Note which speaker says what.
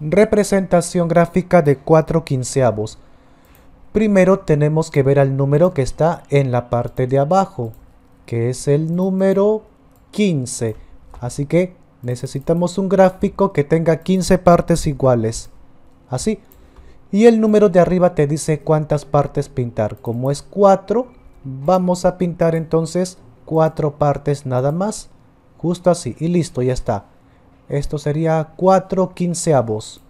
Speaker 1: Representación gráfica de 4 quinceavos. Primero tenemos que ver al número que está en la parte de abajo, que es el número 15. Así que necesitamos un gráfico que tenga 15 partes iguales. Así. Y el número de arriba te dice cuántas partes pintar. Como es 4, vamos a pintar entonces 4 partes nada más. Justo así. Y listo, ya está. Esto sería 4 quinceavos.